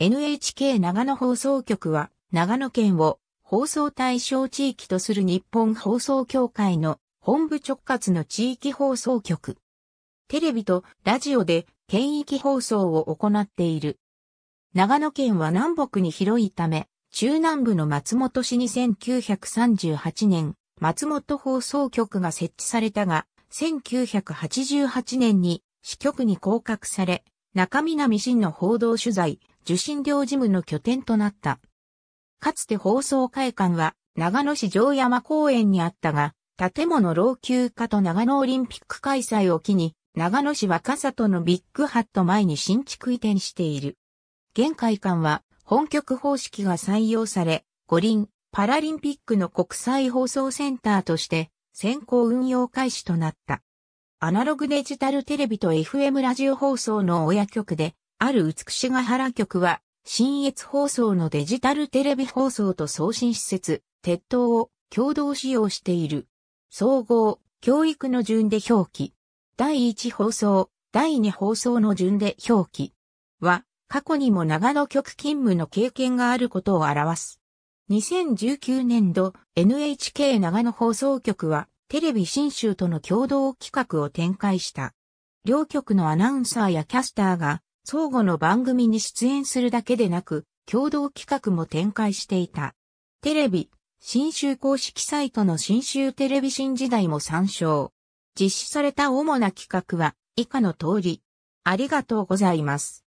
NHK 長野放送局は、長野県を放送対象地域とする日本放送協会の本部直轄の地域放送局。テレビとラジオで県域放送を行っている。長野県は南北に広いため、中南部の松本市に1938年、松本放送局が設置されたが、1988年に市局に降格され、中南市の報道取材、受信料事務の拠点となった。かつて放送会館は長野市城山公園にあったが、建物老朽化と長野オリンピック開催を機に、長野市若里のビッグハット前に新築移転している。現会館は本局方式が採用され、五輪パラリンピックの国際放送センターとして先行運用開始となった。アナログデジタルテレビと FM ラジオ放送の親局である美しが原局は、新越放送のデジタルテレビ放送と送信施設、鉄塔を共同使用している。総合、教育の順で表記。第1放送、第2放送の順で表記。は、過去にも長野局勤務の経験があることを表す。2019年度、NHK 長野放送局は、テレビ新州との共同企画を展開した。両局のアナウンサーやキャスターが、相互の番組に出演するだけでなく、共同企画も展開していた。テレビ、新州公式サイトの新州テレビ新時代も参照。実施された主な企画は以下の通り。ありがとうございます。